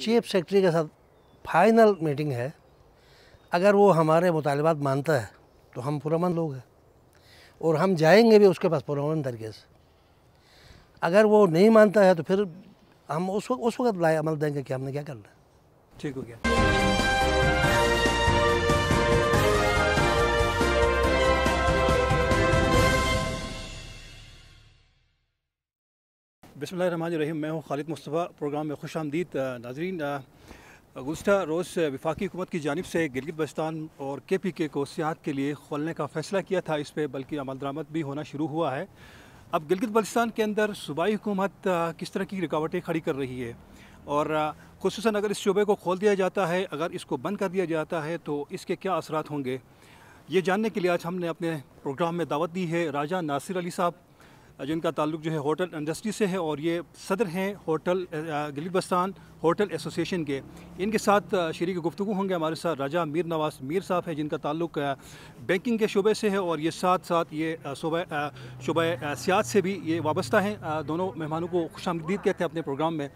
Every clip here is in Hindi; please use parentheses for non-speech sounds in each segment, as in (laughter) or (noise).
चीफ सेक्रेटरी के साथ फाइनल मीटिंग है अगर वो हमारे मुतालबात मानता है तो हम पुरमन लोग हैं और हम जाएंगे भी उसके पास पुरमन तरीके से अगर वो नहीं मानता है तो फिर हम उस वक्त उस वक्त लाए अमल देंगे कि हमने क्या करना है ठीक हो गया बसमीम मैं हूँ खालिद मुस्तफ़ा प्रोग्राम में खुश आमदीद नाजरीन गुज्त रोज़ वफाकी हुकूमत की जानब से गिलगित बस्तान और के पी के को सियात के लिए खोलने का फैसला किया था इस पर बल्कि अमल दरामद भी होना शुरू हुआ है अब गिलगित बल्तिस्तान के अंदर सूबाई हुकूमत किस तरह की रुकावटें खड़ी कर रही है और खसूस अगर इस शुबे को खोल दिया जाता है अगर इसको बंद कर दिया जाता है तो इसके क्या असरा होंगे ये जानने के लिए आज हमने अपने प्रोग्राम में दावत दी है राजा नासिर अली साहब जिनका ताल्लुक जो है होटल इंडस्ट्री से है और ये सदर हैं होटल बस्तान होटल एसोसिएशन के इनके साथ शरीक गुफ्तु होंगे हमारे साथ राजा मीर नवाज मीर साहब हैं जिनका ताल्लुक बैंकिंग के शुबे से है और ये साथ साथ ये शुबे शुबे सियात से भी ये वाबस्ता हैं दोनों मेहमानों को खुश आमदीद कहते हैं अपने प्रोग्राम में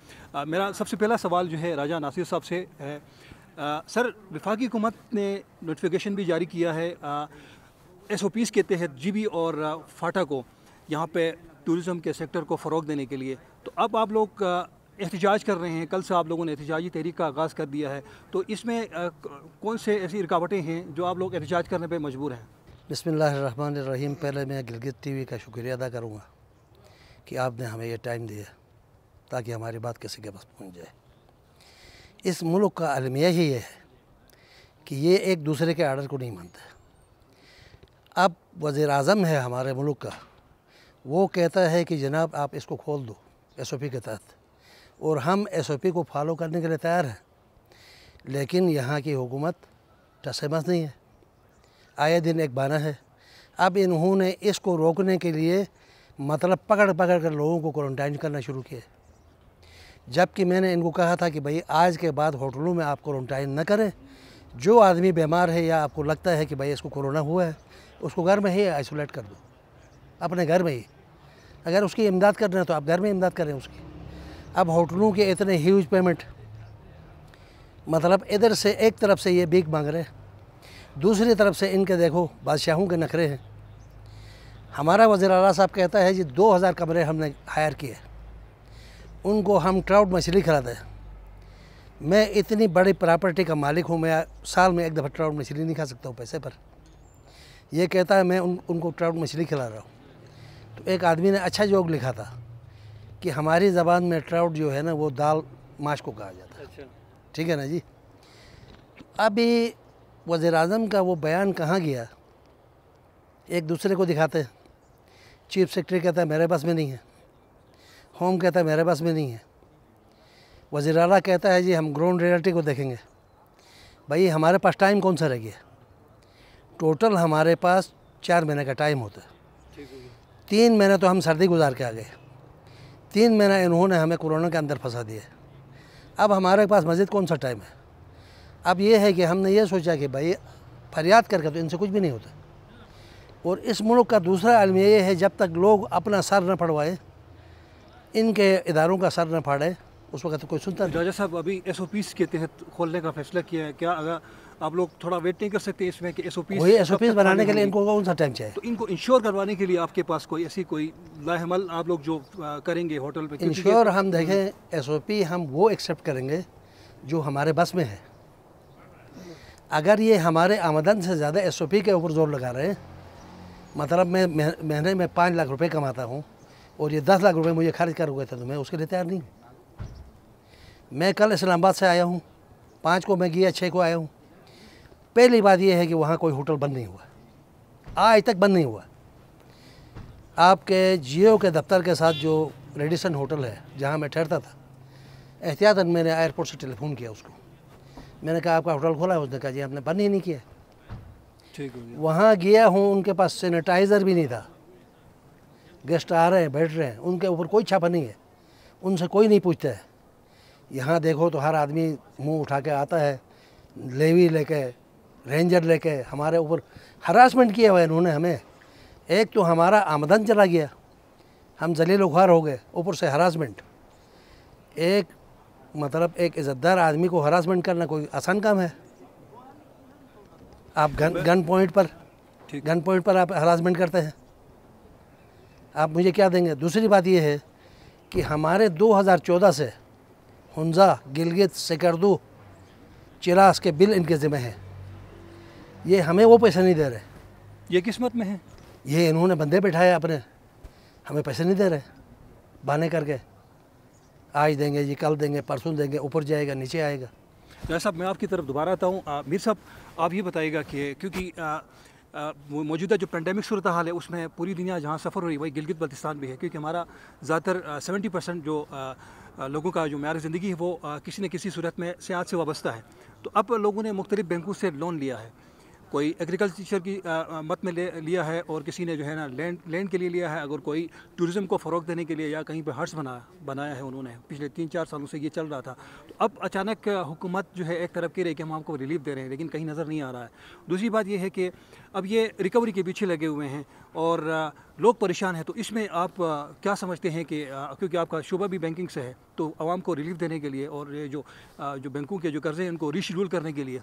मेरा सबसे पहला सवाल जो है राजा नासिर साहब से है आ, सर विफाकी हुकूमत ने नोटिफिकेशन भी जारी किया है एस ओ पीज़ के तहत जी बी और फाटा को यहाँ पे टूरिज़म के सेक्टर को फ़रोग देने के लिए तो अब आप लोग एहतजाज कर रहे हैं कल से आप लोगों ने एहतजाजी तहरीक का आगाज़ कर दिया है तो इसमें कौन से ऐसी रुकावटें हैं जो आप लोग एहतजाज करने पर मजबूर हैं बसमीम पहले मैं गिलगित वी का शुक्रिया अदा करूँगा कि आपने हमें यह टाइम दिया ताकि हमारी बात किसी के पास पहुँच जाए इस मुल्क का अलमिया ही है कि ये एक दूसरे के आर्डर को नहीं मानता अब वज़ी अजम है हमारे मुल्क का वो कहता है कि जनाब आप इसको खोल दो एस के तहत और हम एस को फॉलो करने के लिए तैयार हैं लेकिन यहाँ की हुकूमत टसमस नहीं है आए दिन एक बाना है अब इन्होंने इसको रोकने के लिए मतलब पकड़ पकड़ कर लोगों को क्वारंटाइन करना शुरू किया जबकि मैंने इनको कहा था कि भाई आज के बाद होटलों में आप क्वारंटाइन न करें जो आदमी बीमार है या आपको लगता है कि भाई इसको कोरोना हुआ है उसको घर में ही आइसोलेट कर दो अपने घर में ही अगर उसकी इमदाद कर रहे हैं तो आप घर में इमदाद कर रहे हैं उसकी अब होटलों के इतने ह्यूज पेमेंट मतलब इधर से एक तरफ से ये भीख मांग रहे हैं दूसरी तरफ से इनके देखो बादशाहों के नखरे हैं हमारा वज़ी अला साहब कहता है जी दो हज़ार कमरे हमने हायर किए उनको हम ट्राउट मछली खिलाते हैं मैं इतनी बड़ी प्रॉपर्टी का मालिक हूँ मैं साल में एक दफ़ा ट्राउट मछली नहीं खा सकता हूँ पैसे पर यह कहता है मैं उन, उनको ट्राउट मछली खिला रहा हूँ तो एक आदमी ने अच्छा जोक लिखा था कि हमारी ज़बान में ट्राउट जो है ना वो दाल माश को कहा जाता है अच्छा। ठीक है ना जी अभी वज़र अजम का वो बयान कहाँ गया एक दूसरे को दिखाते हैं चीफ सेक्रेटरी कहता है मेरे पास में नहीं है होम कहता है मेरे पास में नहीं है वजी अला कहता है जी हम ग्राउंड रियलिटी को देखेंगे भाई हमारे पास टाइम कौन सा रह गया टोटल हमारे पास चार महीने का टाइम होता है तीन महीने तो हम सर्दी गुजार के आ गए तीन महीना इन्होंने हमें कोरोना के अंदर फंसा दिए अब हमारे पास मज़ीद कौन सा टाइम है अब ये है कि हमने ये सोचा कि भाई फरियाद करके तो इनसे कुछ भी नहीं होता और इस मुल्क का दूसरा आलम ये है जब तक लोग अपना सर न फड़वाए इनके इदारों का सर न फाड़े उस वक्त तो कोई सुनता नहीं साहब अभी एस ओ पी के तहत खोलने का फैसला किया है क्या अगर आप लोग थोड़ा वेट नहीं कर सकते इसमें कि SOP O S O P बनाने के लिए इनको कौन सा टाइम चाहिए तो इनको इंश्योर करवाने के लिए आपके पास कोई ऐसी कोई लाहमल आप लोग जो करेंगे होटल पर इंश्योर हम देखें एस ओ पी हम वो एक्सेप्ट करेंगे जो हमारे बस में है अगर ये हमारे आमदन से ज़्यादा एस ओ पी के ऊपर जोर लगा रहे हैं मतलब मैं महीने में पाँच लाख रुपये कमाता हूँ और ये दस लाख रुपये मुझे खर्च कर हुए थे तो मैं उसके लिए तैयार नहीं मैं कल इस्लामाबाद से आया हूँ पाँच को मैं गया छः को आया हूँ पहली बात यह है कि वहाँ कोई होटल बंद नहीं हुआ आज तक बंद नहीं हुआ आपके जियो के दफ्तर के साथ जो रेडिसन होटल है जहाँ मैं ठहरता था एहतियातन मैंने एयरपोर्ट से टेलीफोन किया उसको मैंने कहा आपका होटल खोला है उसने कहा जी आपने बंद ही नहीं किया ठीक है वहाँ गया हूँ उनके पास सैनिटाइज़र भी नहीं था गेस्ट आ रहे हैं बैठ रहे हैं उनके ऊपर कोई छापा नहीं है उनसे कोई नहीं पूछता है यहाँ देखो तो हर आदमी मुंह उठा के आता है लेवी लेके रेंजर लेके हमारे ऊपर हरासमेंट किया हुआ है इन्होंने हमें एक तो हमारा आमदन चला गया हम जलील उखार हो गए ऊपर से हरासमेंट एक मतलब एक इज़्ज़तदार आदमी को हरासमेंट करना कोई आसान काम है आप गन गन पॉइंट पर गन पॉइंट पर आप हरासमेंट करते हैं आप मुझे क्या देंगे दूसरी बात यह है कि हमारे 2014 से हंजा गिलगित सिकरदू चिरास के बिल इनके ज़िम्मे हैं ये हमें वो पैसे नहीं दे रहे ये किस्मत में है ये इन्होंने बंदे बैठाए अपने हमें पैसे नहीं दे रहे बहाने करके आज देंगे ये कल देंगे परसों देंगे ऊपर जाएगा नीचे आएगा जैसा साहब मैं आपकी तरफ दोबारा आता हूँ मीर साहब आप ये बताइएगा कि क्योंकि मौजूदा जो पेंडेमिक सूरत हाल है उसमें पूरी दुनिया जहाँ सफ़र हो रही है वही गिलगित बल्तिस्तान भी है क्योंकि हमारा ज़्यादातर सेवेंटी परसेंट जो आ, लोगों का जो मैार ज़िंदगी है वो आ, किसी न किसी सूरत में सियात से वाबस्ता है तो अब लोगों ने मुख्तलिफ बैंकों से लोन लिया है कोई एग्रीकल्चर की मत में ले लिया है और किसी ने जो है ना लैंड लैंड के लिए लिया है अगर कोई टूरिज़म को फ़रोग देने के लिए या कहीं पर हर्ष बना बनाया है उन्होंने पिछले तीन चार सालों से ये चल रहा था तो अब अचानक हुकूमत जो है एक तरफ की रही कि हम आपको रिलीफ दे रहे हैं लेकिन कहीं नज़र नहीं आ रहा है दूसरी बात यह है कि अब ये रिकवरी के पीछे लगे हुए हैं और लोग परेशान हैं तो इसमें आप क्या समझते हैं कि क्योंकि आपका शुबा भी बैंकिंग से है तो आवाम को रिलीफ देने के लिए और ये जो जो बैंकों के जो कर्ज़े हैं उनको रिशेड्यूल करने के लिए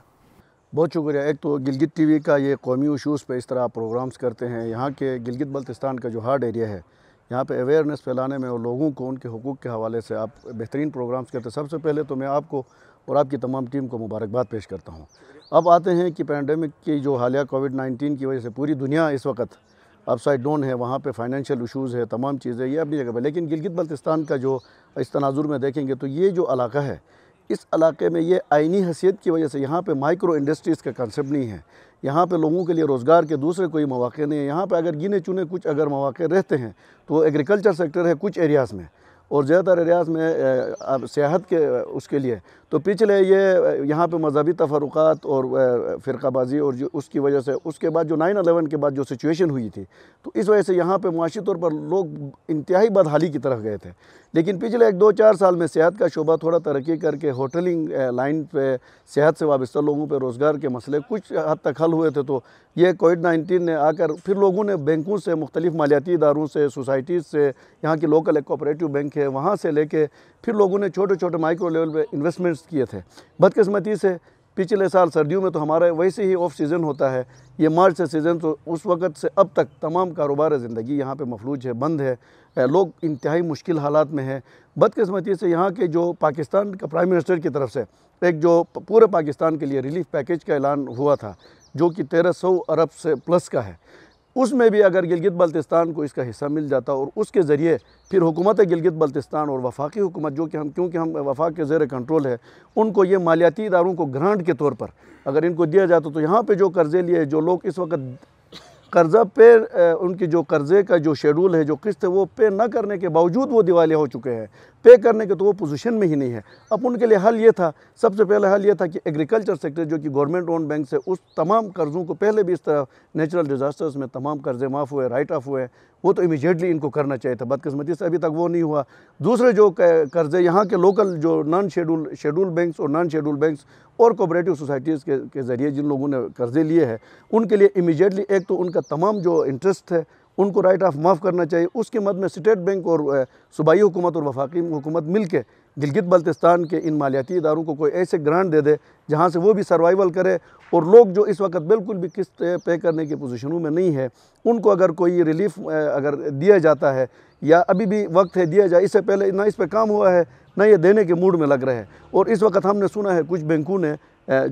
बहुत शुक्रिया एक तो गिलगित टीवी का ये कौमी इशूज़ पे इस तरह आप प्रोग्राम्स करते हैं यहाँ के गिलगित बल्तिस्तान का जो हार्ड एरिया है यहाँ पे अवेयरनेस फैलाने में और लोगों को उनके हकूक़ के हवाले से आप बेहतरीन प्रोग्राम्स करते हैं सबसे पहले तो मैं आपको और आपकी तमाम टीम को मुबारकबाद पेश करता हूँ अब आते हैं कि पैंडमिक की जो हालिया कोविड नाइन्टीन की वजह से पूरी दुनिया इस वक्त अपसाइड डाउन है वहाँ पे फाइनेंशियल इशूज़ है तमाम चीज़ें ये अपनी जगह पर लेकिन गिलगित बल्तिस्तान का जो इस तनाजुर में देखेंगे तो ये जो इलाका है इस इलाके में ये आइनी हैसियत की वजह से यहाँ पे माइक्रो इंडस्ट्रीज़ का कंसेप्ट नहीं है यहाँ पे लोगों के लिए रोज़गार के दूसरे कोई मौाक़े नहीं है यहाँ पे अगर गिने चुने कुछ अगर मौाक़े रहते हैं तो एग्रीकल्चर सेक्टर है कुछ एरियाज़ में और ज़्यादातर एरियाज़ में सियाहत के उसके लिए तो पिछले ये यहाँ पे मजहबी तफरुक़ात और फ़िरकाबाजी और जो उसकी वजह से उसके बाद जो नाइन अलेवन के बाद जो सिचुएशन हुई थी तो इस वजह से यहाँ पे मुआशी तौर पर लोग इंतहाई बदहाली की तरफ गए थे लेकिन पिछले एक दो चार साल में सेहत का शोबा थोड़ा तरक्की करके होटलिंग लाइन पर सेहत से वाबस्ता लोगों पर रोज़गार के मसले कुछ हद तक हल हुए थे तो ये कोविड नाइन्टीन ने आकर फिर लोगों ने बैंकों से मुख्तलिफ मालियाती इदारों से सोसाइटीज़ से यहाँ के लोकल एक कोपरेटिव बैंक बैंक है वहाँ से लेके फिर लोगों ने छोटे छोटे माइक्रो लेवल पे इन्वेस्टमेंट्स किए थे बदकस्मती से पिछले साल सर्दियों में तो हमारा वैसे ही ऑफ सीज़न होता है ये मार्च से सीज़न तो उस वक़्त से अब तक तमाम कारोबार ज़िंदगी यहाँ पे मफलूज है बंद है लोग इंतहाई मुश्किल हालात में है बदकस्मती से यहाँ के जो पाकिस्तान का प्राइम मिनिस्टर की तरफ से एक जो पूरे पाकिस्तान के लिए रिलीफ पैकेज का ऐलान हुआ था जो कि तेरह सौ अरब से प्लस का है उसमें भी अगर गिलगित बल्तिस्तान को इसका हिस्सा मिल जाता और उसके ज़रिए फिर हुकूमत गिलगित बल्तिस्तान और वफाकी हुकूमत जो कि हम क्योंकि हम वफाक के ज़ेर कंट्रोल है उनको ये मालियाती इदारों को ग्रांट के तौर पर अगर इनको दिया जाता तो यहाँ पर जो कर्ज़े लिए जो लोग इस वक्त कर्ज़ा पे उनकी जो कर्ज़े का जो शेड्यूल है जो किस्त है वो पे ना करने के बावजूद वो दिवालिया हो चुके हैं पे करने के तो वो पोजीशन में ही नहीं है अब उनके लिए हल ये था सबसे पहले हल ये था कि एग्रीकल्चर सेक्टर जो कि गवर्नमेंट ओन बैंक से उस तमाम कर्ज़ों को पहले भी इस तरह नेचुरल डिज़ास्टर्स में तमाम कर्ज़े माफ़ हुए राइट ऑफ हुए वो तो इमीजिएटली इनको करना चाहिए था बदकस्मती से अभी तक वो नहीं हुआ दूसरे जो कर्ज़े यहाँ के लोकल जो नॉन शेड्यूल शेड्यूल बैंक और नॉन शेड्यूल बैंक्स और कोऑपरेटिव सोसाइटीज़ के, के ज़रिए जिन लोगों ने कर्ज़े लिए हैं उनके लिए इमीजिएटली एक तो उनका तमाम जो इंटरेस्ट है उनको राइट ऑफ माफ़ करना चाहिए उसके मद में स्टेट बैंक और सूबाई हुकूमत और वफाकी हुकूमत मिल के गिलगित बल्तिस्तान के इन मालियाती इदारों को कोई ऐसे ग्रांट दे दे जहाँ से वो भी सर्वाइवल करे और लोग जो इस वक्त बिल्कुल भी किस्त पे करने की पोजिशनों में नहीं है उनको अगर कोई रिलीफ अगर दिया जाता है या अभी भी वक्त है दिया जाए इससे पहले ना इस पर काम हुआ है ना ये देने के मूड में लग रहे हैं और इस वक्त हमने सुना है कुछ बैंकों ने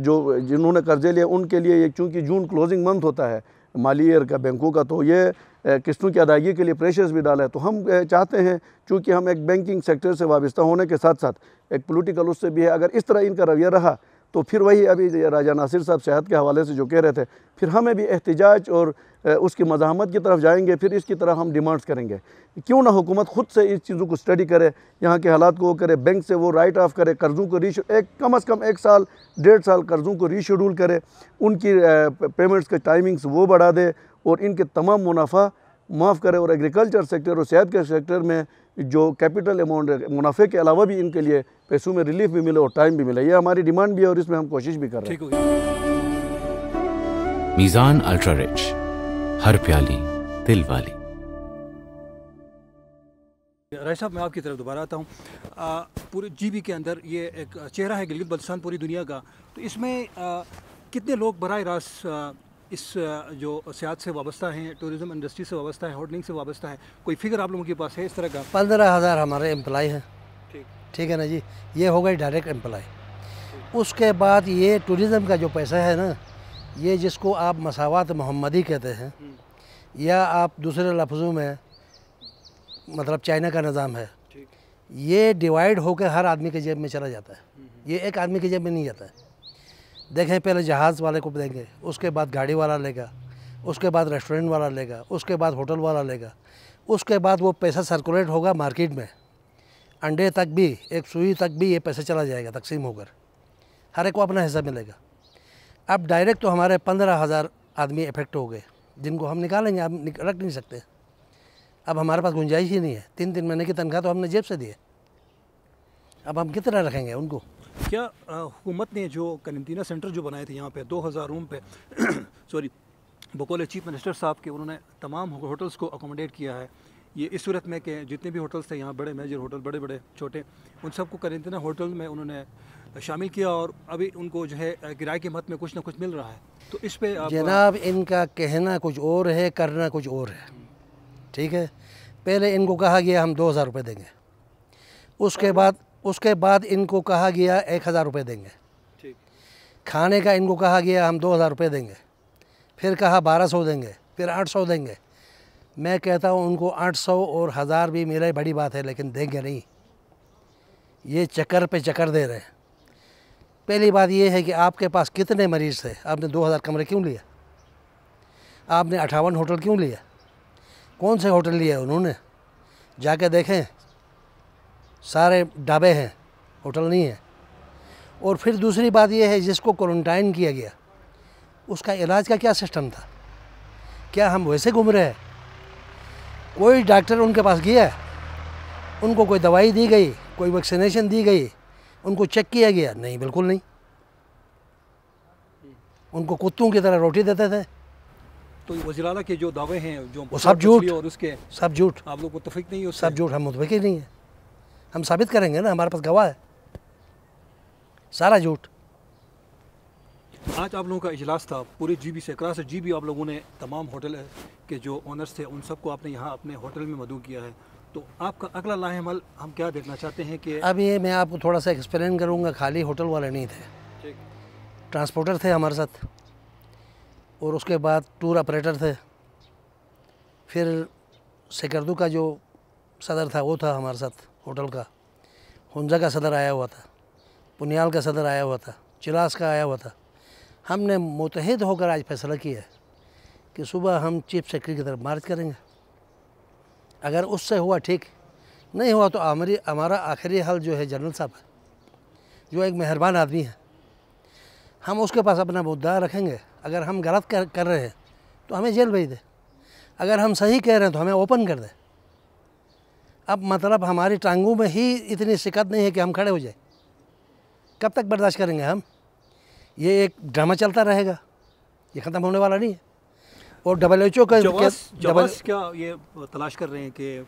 जो जिन्होंने कर्जे लिए उनके लिए ये चूँकि जून क्लोजिंग मंथ होता है माली ईयर का बैंकों का तो ये किस्तों की अदायगी के लिए प्रेशर्स भी डाला है तो हम चाहते हैं चूँकि हम एक बैंकिंग सेक्टर से वाबस्ता होने के साथ साथ एक पोलिटिकल उससे भी है अगर इस तरह इनका रवैया रहा तो फिर वही अभी राजा नासिर साहब सेहत के हवाले से जो कह रहे थे फिर हमें भी एहतजाज और उसकी मजामत की तरफ जाएंगे फिर इसकी तरह हम डिमांड्स करेंगे क्यों ना हुकूमत ख़ुद से इस चीज़ों को स्टडी करे यहाँ के हालात को वो करे बैंक से वो राइट ऑफ करे कर्ज़ों को रीश एक कम अज़ कम एक साल डेढ़ साल कर्ज़ों को रीशेडूल करे उनकी पेमेंट्स के टाइमिंग्स वो बढ़ा दे और इनके तमाम मुनाफा माफ़ करें और एग्रीकल्चर सेक्टर और सेहत के सेक्टर में जो कैपिटल अमाउंट मुनाफे के अलावा भी इनके लिए पैसों में रिलीफ भी मिले और टाइम भी मिले ये हमारी डिमांड भी है और इसमें हम कोशिश भी कर रहे हैं मीज़ान अल्ट्रा रिच हर प्याली दिल वाली राय साहब मैं आपकी तरफ दोबारा आता हूँ पूरे जीबी के अंदर ये एक चेहरा है गिलगित बल्तिस्तान पूरी दुनिया का तो इसमें आ, कितने लोग बर रास्त इस जो सियात से वाबस्ता हैं टूरिज़म इंडस्ट्री से वाबस्ता है होटलिंग से वाबस्ता है कोई फिगर आप लोगों के पास है इस तरह का पंद्रह हज़ार हमारे एम्प्लॉय हैं ठीक ठीक है ना जी ये हो गई डायरेक्ट एम्प्लॉ उसके बाद ये टूरिज़म का जो पैसा है ना ये जिसको आप मसावत मोहम्मदी कहते हैं हम्म। या आप दूसरे लफ्ज़ों में मतलब चाइना का निज़ाम है ये डिवाइड होकर हर आदमी के जेब में चला जाता है हम्म। ये एक आदमी की जेब में नहीं जाता है देखें पहले जहाज़ वाले को देंगे उसके बाद गाड़ी वाला लेगा उसके बाद रेस्टोरेंट वाला लेगा उसके बाद होटल वाला लेगा उसके बाद वो पैसा सर्कुलेट होगा मार्केट में अंडे तक भी एक सुई तक भी ये पैसा चला जाएगा तकसीम होकर हर एक को अपना हिस्सा मिलेगा अब डायरेक्ट तो हमारे पंद्रह हज़ार आदमी इफेक्ट हो गए जिनको हम निकालेंगे अब रख नहीं सकते अब हमारे पास गुंजाइश ही नहीं है तीन तीन महीने की तनख्वाह तो हमने जेब से दी है अब हम कितना रखेंगे उनको क्या हुकूमत ने जो करंतना सेंटर जो बनाए थे यहाँ पे दो हज़ार रूम पे (clears throat) सॉरी बकोले चीफ मिनिस्टर साहब के उन्होंने तमाम होटल्स को अकोमोडेट किया है ये इस सूरत में कि जितने भी होटल्स थे यहाँ बड़े मेजर होटल बड़े बड़े छोटे उन सबको करंतना होटल में उन्होंने शामिल किया और अभी उनको जो है किराए के मत में कुछ ना कुछ मिल रहा है तो इस पर जनाब इनका कहना कुछ और है करना कुछ और है ठीक है पहले इनको कहा गया हम दो हज़ार रुपये देंगे उसके बाद उसके बाद इनको कहा गया एक हज़ार रुपये देंगे ठीक खाने का इनको कहा गया हम दो हज़ार रुपये देंगे फिर कहा बारह सौ देंगे फिर आठ सौ देंगे मैं कहता हूँ उनको आठ सौ और हज़ार भी मेरा ही बड़ी बात है लेकिन देंगे नहीं ये चक्कर पे चक्कर दे रहे हैं पहली बात यह है कि आपके पास कितने मरीज़ थे आपने दो हज़ार कमरे क्यों लिया आपने अठावन होटल क्यों लिया कौन से होटल लिए उन्होंने जाके देखें सारे ढाबे हैं होटल नहीं है और फिर दूसरी बात यह है जिसको क्वारंटाइन किया गया उसका इलाज का क्या सिस्टम था क्या हम वैसे घूम रहे हैं कोई डॉक्टर उनके पास गया उनको कोई दवाई दी गई कोई वैक्सीनेशन दी गई उनको चेक किया गया नहीं बिल्कुल नहीं उनको कुत्तों की तरह रोटी देते थे तो वजीराला के जो दावे हैं जो सब झूठ और उसके सब झूठ आप लोग मुतफिक नहीं हो सब झूठ हम मुतफिक नहीं है हम साबित करेंगे ना हमारे पास गवाह है सारा झूठ आज आप लोगों का इजलास था पूरे जीबी से क्रास से जीबी आप लोगों ने तमाम होटल के जो ऑनर्स थे उन सबको आपने यहाँ अपने होटल में मदू किया है तो आपका अगला लाहेमल हम क्या देखना चाहते हैं कि अब ये मैं आपको थोड़ा सा एक्सप्लेन करूँगा खाली होटल वाले नहीं थे ट्रांसपोर्टर थे हमारे साथ और उसके बाद टूर ऑपरेटर थे फिर सिकरदू का जो सदर था वो था हमारे साथ होटल का हंजा का सदर आया हुआ था पुनियाल का सदर आया हुआ था चिलास का आया हुआ था हमने मुतहद होकर आज फैसला किया है कि सुबह हम चीफ सेक्रेटरी की तरफ मार्च करेंगे अगर उससे हुआ ठीक नहीं हुआ तो हमारी हमारा आखिरी हल जो है जनरल साहब है जो एक मेहरबान आदमी है हम उसके पास अपना मुद्दा रखेंगे अगर हम गलत कर, कर रहे हैं तो हमें जेल भेज दे अगर हम सही कह रहे हैं तो हमें ओपन कर दें अब मतलब हमारी टांगों में ही इतनी शिकत नहीं है कि हम खड़े हो जाए कब तक बर्दाश्त करेंगे हम ये एक ड्रामा चलता रहेगा ये ख़त्म होने वाला नहीं है और डबल एच ओ का क्या ये तलाश कर रहे हैं कि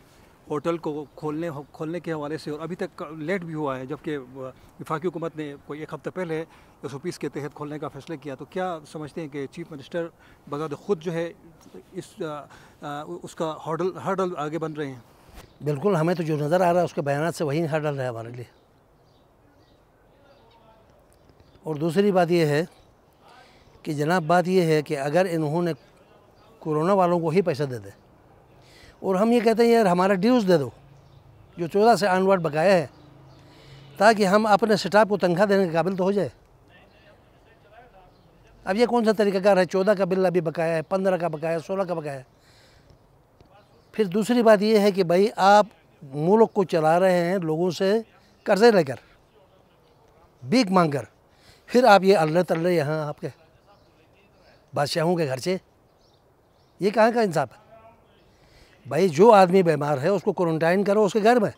होटल को खोलने खोलने के हवाले से और अभी तक लेट भी हुआ है जबकि विफाकी हुकूमत ने कोई एक हफ्ते पहले एस ओ पीस के तहत खोलने का फैसला किया तो क्या समझते हैं कि चीफ मिनिस्टर बजाद खुद जो है इस आ, आ, उसका हॉडल हर्डल आगे बन रहे हैं बिल्कुल हमें तो जो नज़र आ रहा है उसके बयान से वही हर डाल रहा है हमारे लिए और दूसरी बात यह है कि जनाब बात यह है कि अगर इन्होंने कोरोना वालों को ही पैसा दे दे और हम ये कहते हैं यार हमारा ड्यूज़ दे दो जो चौदह से आनवाड बकाया है ताकि हम अपने स्टाफ को तनख्वाह देने के काबिल तो हो जाए अब ये कौन सा तरीक़ाकार है चौदह का बिल अभी बकाया है पंद्रह का बकाया है सोलह का बकाया है फिर दूसरी बात यह है कि भाई आप मुल्क को चला रहे हैं लोगों से कर्जे लेकर बीक मांग कर फिर आप ये अल्ले तल्ले यहाँ आपके बादशाहों के घर से ये कहाँ का इंसाफ है भाई जो आदमी बीमार है उसको क्वारंटाइन करो उसके घर में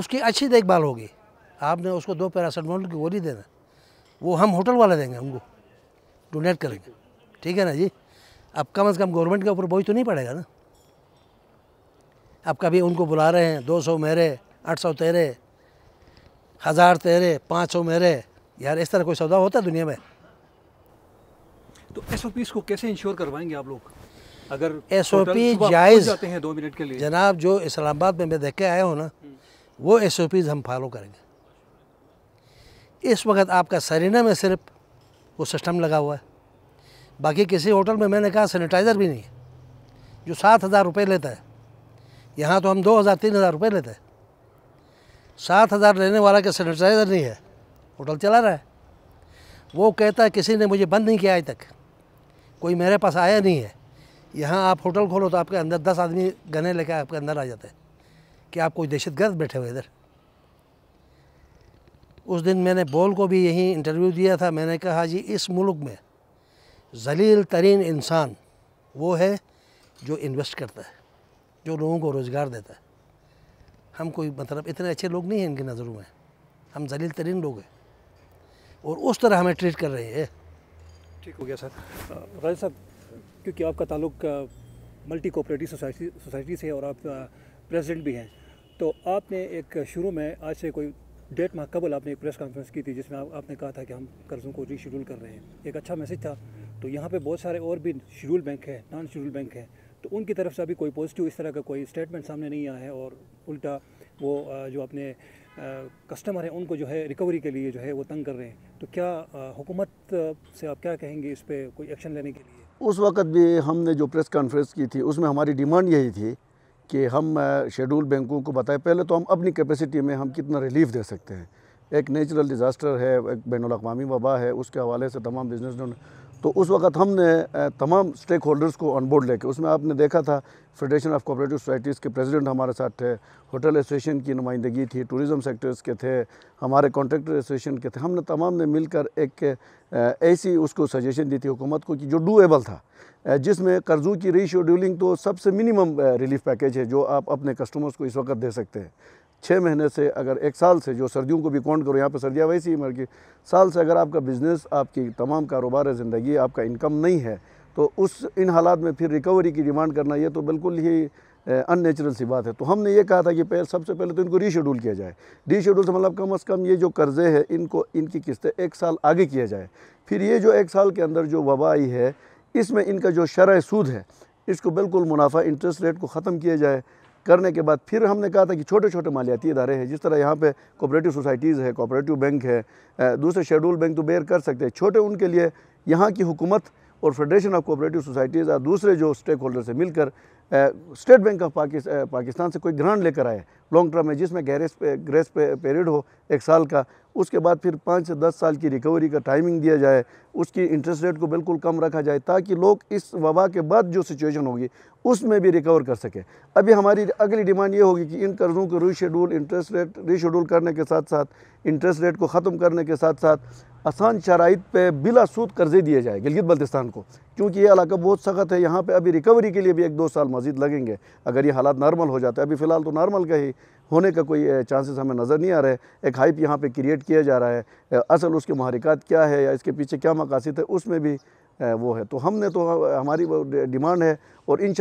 उसकी अच्छी देखभाल होगी आपने उसको दो पैरासीटामोल की गोली देना वो हम होटल वाला देंगे उनको डोनेट करेंगे ठीक है ना जी अब कम अज़ कम गवर्नमेंट के ऊपर बोझ तो नहीं पड़ेगा ना अब कभी उनको बुला रहे हैं दो सौ मेरे आठ सौ तेरे हज़ार तेरे पाँच सौ मेरे यार इस तरह कोई सौदा होता है दुनिया में तो एस ओ पीज़ को कैसे इंश्योर करवाएंगे आप लोग अगर एस ओ पी जायज़ जाते हैं दो मिनट के लिए जनाब जो इस्लामाबाद में मैं देख के आया हूँ ना वो एस ओ पीज़ हम फॉलो करेंगे इस वक्त आपका सरीना में सिर्फ वो सिस्टम लगा हुआ है बाकी किसी होटल में मैंने कहा सैनिटाइज़र भी नहीं जो सात हज़ार रुपये लेता है यहाँ तो हम दो हज़ार तीन हज़ार रुपये लेते हैं सात हज़ार लेने वाला क्या सैनिटाइज़र नहीं है होटल चला रहा है वो कहता है किसी ने मुझे बंद नहीं किया आज तक कोई मेरे पास आया नहीं है यहाँ आप होटल खोलो तो आपके अंदर दस आदमी गने लेकर आपके अंदर आ जाते हैं कि आप कोई दहशत गर्द बैठे हुए इधर उस दिन मैंने बोल को भी यहीं इंटरव्यू दिया था मैंने कहा जी इस मुल्क में जलील तरीन इंसान वो है जो इन्वेस्ट करता है जो लोगों को रोज़गार देता है हम कोई मतलब इतने अच्छे लोग नहीं हैं इनकी नज़रों में हम जलील तरीन लोग हैं और उस तरह हमें ट्रीट कर रहे हैं ठीक हो गया सर राज साहब क्योंकि आपका ताल्लुक मल्टी कोऑपरेटिव सोसाइटी सोसाइटी से और आप प्रेसिडेंट भी हैं तो आपने एक शुरू में आज से कोई डेढ़ माह कबल आपने एक प्रेस कॉन्फ्रेंस की थी जिसमें आप, आपने कहा था कि हम कर्ज़ों को रीशेड्यूल कर रहे हैं एक अच्छा मैसेज था तो यहाँ पे बहुत सारे और भी शेड्यूल बैंक हैं नॉन शेड्यूल बैंक हैं तो उनकी तरफ से अभी कोई पॉजिटिव इस तरह का कोई स्टेटमेंट सामने नहीं आया है और उल्टा वो जो अपने कस्टमर हैं उनको जो है रिकवरी के लिए जो है वो तंग कर रहे हैं तो क्या हुकूमत से आप क्या कहेंगे इस पर कोई एक्शन लेने के लिए उस वक्त भी हमने जो प्रेस कॉन्फ्रेंस की थी उसमें हमारी डिमांड यही थी कि हम शेड्यूल बैंकों को बताएं पहले तो हम अपनी कैपेसिटी में हम कितना रिलीफ दे सकते हैं एक नेचुरल डिज़ास्टर है एक बैन अवी वबा है उसके हवाले से तमाम बिजनेस तो उस वक्त हमने तमाम स्टेक होल्डर्स को ऑनबोर्ड बोर्ड लेके उसमें आपने देखा था फेडरेशन ऑफ कोऑपरेटिव सोसाइटीज़ के प्रेसिडेंट हमारे साथ थे होटल एसोसिएशन की नुमाइंदगी थी टूरिज्म सेक्टर्स के थे हमारे कॉन्ट्रेक्टर एसोसिएशन के थे हमने तमाम ने मिलकर एक ऐसी उसको सजेशन दी थी हुकूमत को कि जो डूएबल था जिसमें कर्ज़ों की रीशेड्यूलिंग तो सबसे मिनिमम रिलीफ पैकेज है जो आप अपने कस्टमर्स को इस वक्त दे सकते हैं छः महीने से अगर एक साल से जो सर्दियों को भी काउंट करो यहाँ पर सर्दियाँ वैसी ही मर गई साल से अगर आपका बिज़नेस आपकी तमाम कारोबार है ज़िंदगी आपका इनकम नहीं है तो उस इन हालात में फिर रिकवरी की डिमांड करना ये तो बिल्कुल ही अननेचुरल सी बात है तो हमने ये कहा था कि पहले सबसे पहले तो इनको रीशेड्यूल किया जाए रीशेड्यूल से मतलब कम अज़ कम ये जो कर्ज़े हैं इनको इनकी किस्तें एक साल आगे किया जाए फिर ये जो एक साल के अंदर जो वबा आई है इसमें इनका जो शरह सूद है इसको बिल्कुल मुनाफा इंटरेस्ट रेट को ख़त्म किया जाए करने के बाद फिर हमने कहा था कि छोटे छोटे मालियाती इदारे हैं जिस तरह यहाँ पे कोऑपरेटिव सोसाइटीज़ है कोऑपरेटिव बैंक है दूसरे शेड्यूल बैंक तो बेयर कर सकते हैं छोटे उनके लिए यहाँ की हुकूमत और फेडरेशन ऑफ कोऑपरेटिव सोसाइटीज़ और दूसरे जो स्टेक होल्डर से मिलकर स्टेट बैंक ऑफ पाकिस्तान से कोई ग्रांट लेकर आए लॉन्ग टर्म में जिसमें गैरेस पे ग्रेस पे पीरियड हो एक साल का उसके बाद फिर पाँच से दस साल की रिकवरी का टाइमिंग दिया जाए उसकी इंटरेस्ट रेट को बिल्कुल कम रखा जाए ताकि लोग इस वबा के बाद जो सिचुएशन होगी उसमें भी रिकवर कर सकें अभी हमारी अगली डिमांड ये होगी कि इन कर्ज़ों को रीशेडूल इंटरेस्ट रेट रीशेडूल करने के साथ साथ इंटरेस्ट रेट को ख़त्म करने के साथ साथ आसान शराइत पर बिला सूद कर्जे दिए जाए गिलगित बल्तिस्तान को क्योंकि ये इलाका बहुत सख्त है यहाँ पर अभी रिकवरी के लिए भी एक दो साल मजीद लगेंगे अगर ये हालात नॉर्मल हो जाते हैं अभी फ़िलहाल तो नॉर्मल का ही होने का कोई चांसेस हमें नज़र नहीं आ रहे एक हाइप यहाँ पे क्रिएट किया जा रहा है असल उसके महारिकात क्या है या इसके पीछे क्या मकासद है उसमें भी वो है तो हमने तो हमारी डिमांड है और इन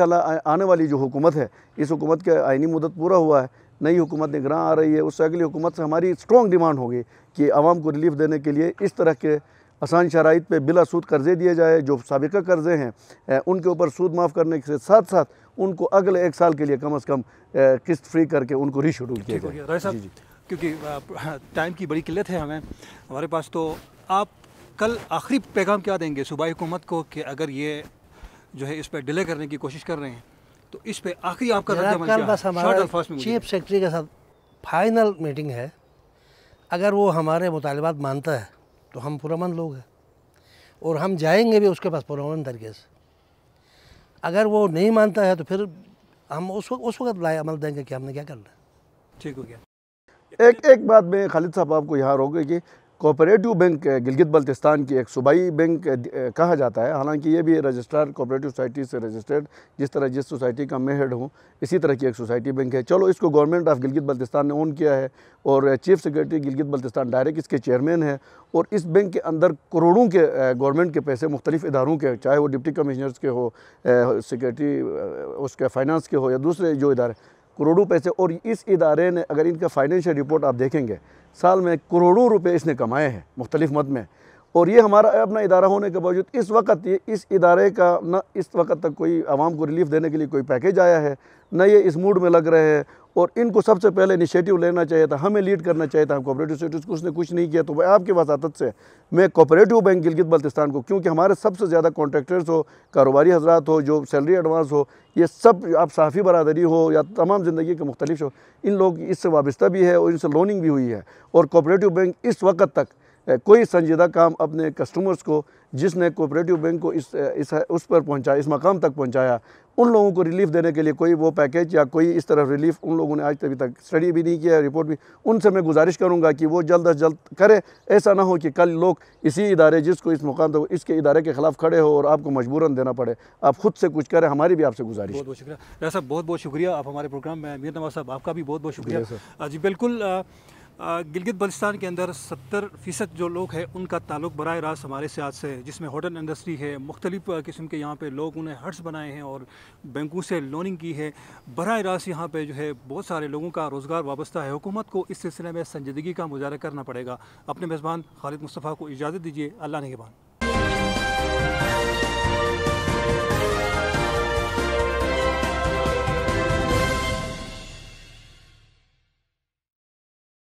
आने वाली जो हुकूमत है इस हुकूमत का आइनी मुदत पूरा हुआ है नई हुकूमत निगरान आ रही है उससे अगली हुकूमत से हमारी स्ट्रॉन्ग डिमांड होगी कि आवाम को रिलीफ देने के लिए इस तरह के आसान शराइ पर बिला सूद कर्ज़े दिए जाए जो सबका कर्ज़े हैं उनके ऊपर सूद माफ़ करने के साथ साथ उनको अगले एक साल के लिए कम अज़ कम किस्त फ्री करके उनको रीशेड्यूल किया जाए क्योंकि टाइम की बड़ी किल्लत है हमें हमारे पास तो आप कल आखिरी पैगाम क्या देंगे सूबाई हुकूमत को कि अगर ये जो है इस पर डिले करने की कोशिश कर रहे हैं तो इस पर आखिरी आपका कल बस चीफ सेक्रेटरी के साथ फाइनल मीटिंग है अगर वो हमारे मुतालबात मानता है तो हम पुरमन लोग हैं और हम जाएंगे भी उसके पास पुरमन तरीके से अगर वो नहीं मानता है तो फिर हम उस वक्त उस वक्त लाए अमल देंगे कि हमने क्या करना है ठीक हो गया एक एक बात में खालिद साहब आपको यहाँ कि कोऑपरेटिव बैंक गिलगित बल्तिस्तान की एक सूबाई बैंक कहा जाता है हालांकि ये भी रजिस्ट्रार कोऑपरेटिव सोसाइटी से रजिस्टर्ड जिस तरह जिस सोसाइटी का मैं हेड हूँ इसी तरह की एक सोसाइटी बैंक है चलो इसको गवर्नमेंट ऑफ गिलगित बल्तिस्तान ने ओन किया है और chief secretary Gilgit Baltistan direct इसके चेयरमैन है और इस बैंक के अंदर करोड़ों के गवर्नमेंट के पैसे मुख्तलिफ इदारों के चाहे वो डिप्टी कमिश्नर्स के हो सेक्रेटरी उसके फाइनेंस के हो या दूसरे जो इदारे करोड़ों पैसे और इस इदारे ने अगर इनका फाइनेंशियल रिपोर्ट आप देखेंगे साल में करोड़ों रुपए इसने कमाए हैं मुख्तलिफ मद में और ये हमारा अपना इदारा होने के बावजूद इस वक्त ये इस इदारे का न इस वक्त तक कोई आवाम को रिलीफ देने के लिए कोई पैकेज आया है ना ये इस मूड में लग रहे हैं और इनको सबसे पहले इनिशिएटिव लेना चाहिए था हमें लीड करना चाहिए था हम कोऑपरेटिव सोसाइटीज़ को उसने कुछ नहीं किया तो वह आपके वसात से मैं कोऑपरेटिव बैंक गिलगित बल्तिस्तान को क्योंकि हमारे सबसे ज़्यादा कॉन्ट्रैक्टर्स हो कारोबारी हजरात हो जो सैलरी एडवांस हो ये सब आप साफ़ी बरदरी हो या तमाम ज़िंदगी के मुख्तलिफ हो इन लोग इससे वाबस्ता भी है और इनसे लोनिंग भी हुई है और कोऑपरेटिव बैंक इस वक्त तक कोई संजीदा काम अपने कस्टमर्स को जिसने कोऑपरेटिव बैंक को इस इस उस पर पहुंचाया इस मकाम तक पहुंचाया उन लोगों को रिलीफ देने के लिए कोई वो पैकेज या कोई इस तरह रिलीफ उन लोगों ने आज तभी तक स्टडी भी नहीं किया रिपोर्ट भी उनसे मैं गुजारिश करूंगा कि वो जल्द अज जल्द करे ऐसा ना हो कि कल लोग इसी इदारे जिसको इस मुकाम तक इसके इदारे के खिलाफ खड़े हो और आपको मजबूरन देना पड़े आप खुद से कुछ करें हमारी भी आपसे गुजारिश बहुत बहुत शुक्रिया साहब बहुत बहुत शुक्रिया आप हमारे प्रोग्राम में मीर नवाज साहब आपका भी बहुत बहुत शुक्रिया जी बिल्कुल गिलगित बलिस्तान के अंदर सत्तर फ़ीसद जो लोग हैं उनका ताल्लुक बर रास्त हमारे सियात से है जिसमें होटल इंडस्ट्री है मुख्तलिफ़ किस्म के यहाँ पे लोग उन्हें हट्स बनाए हैं और बैंकों से लोनिंग की है बर रास्त यहाँ पे जो है बहुत सारे लोगों का रोज़गार वाबस्ता है हुकूमत को इस सिलसिले में संजीदगी का मुजाहरा करना पड़ेगा अपने मेज़बान खालिद मुस्तफ़ा को इजाज़त दीजिए अल्लाह ने